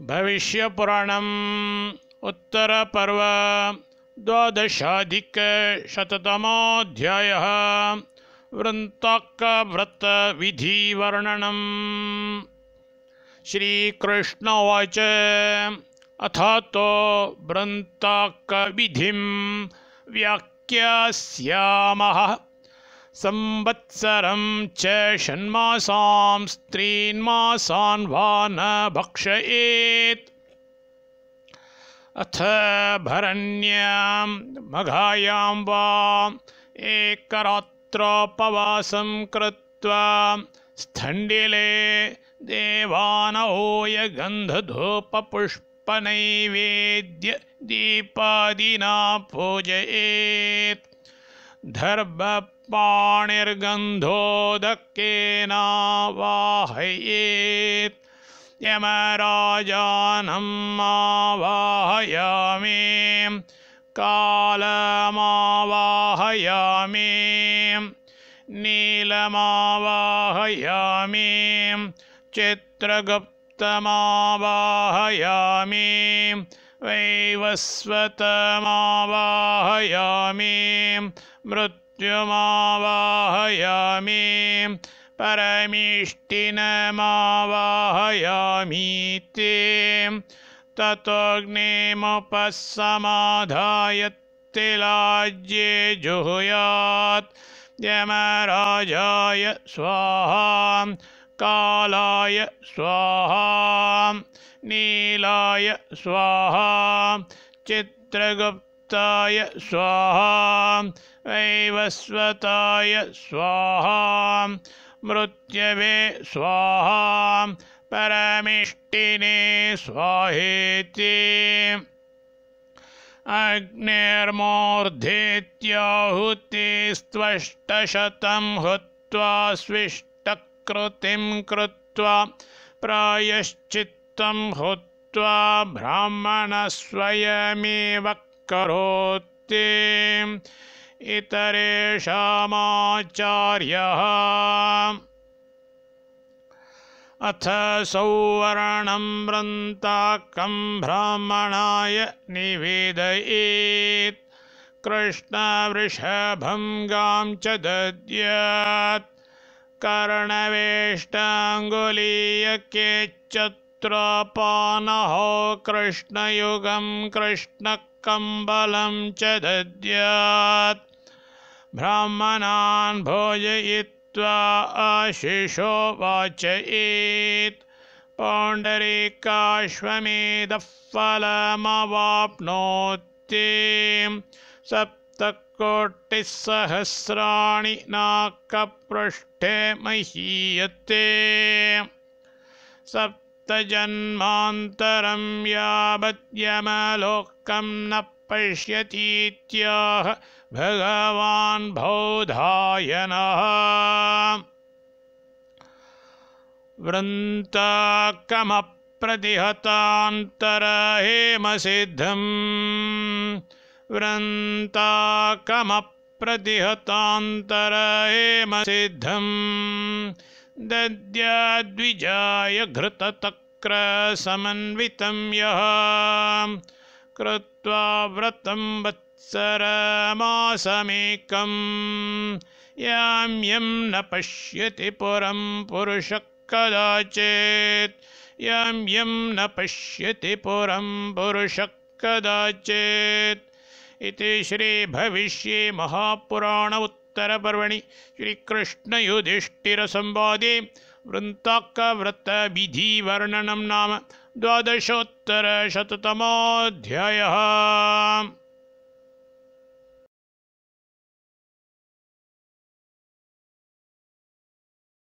भविष्यपुराणम् उत्तरपर्व द्वादशाधिकशततमोऽध्यायः वृन्ताकव्रतविधिवर्णनम् श्रीकृष्ण उवाच अथातो वृन्ताकविधिं व्याख्या संवत्सरं च षण्मासां स्त्रीन्मासान् वा न भक्षयेत् अथ भरण्यां मघायां वा एकरात्रोपवासं कृत्वा स्थण्डिले दीपादिना पूजयेत् धर्मपाणिर्गन्धोदकेनावाहयेत् यमराजानं मावाहयामि कालमावाहयामि नीलमावाहयामि चित्रगुप्तमावाहयामि वैवस्वतमावाहयामि मृत्युमावाहयामि परमिष्टिनमावाहयामि ते ततोग्नेमुपसमाधाय तिलाज्ये जुहुयात् यमराजाय स्वाहा कालाय स्वाहा नीलाय स्वाहा चित्रगुप्ताय स्वाहा वैवस्वताय स्वाहा मृत्यवे स्वाहा परमिष्टिने स्वाहेति अग्नेर्मोर्धेत्यहुतिस्त्वष्टशतं हुत्वा स्विष्टकृतिं कृत्वा प्रायश्चित् व्रतं हुत्वा ब्राह्मणस्वयमेव करोति अथ सौवर्णं वृन्ताकं ब्राह्मणाय निवेदयेत् कृष्णवृषभं गां च दद्यात् पुत्रपानः कृष्णयुगं कृष्णकम्बलं च दद्यात् ब्राह्मणान् भोजयित्वा आशिषो वाचयेत् पौण्डरीकाश्वमेधः फलमवाप्नोति सप्तकोटिसहस्राणि महीयते सप्त तजन्मान्तरं याव्यमलोकं न पश्यतीत्याह भगवान् बोधायनः वृन्ताकमप्रतिहतान्तर हेमसिद्धम् वृन्ताकमप्रतिहतान्तर हेमसिद्धम् दद्याद्विजाय घृततक्रसमन्वितं यः कृत्वा व्रतं वत्सरमासमेकं यां न पश्यति पुरं पुरुषः कदाचित् यां न पश्यति पुरं पुरुषः कदाचित् इति श्रीभविष्ये महापुराण उत्तर उत्तरपर्वणि श्रीकृष्णयुधिष्ठिरसंवादे वृन्ताक्कवृत्तविधिवर्णनं नाम द्वादशोत्तरशततमोऽध्यायः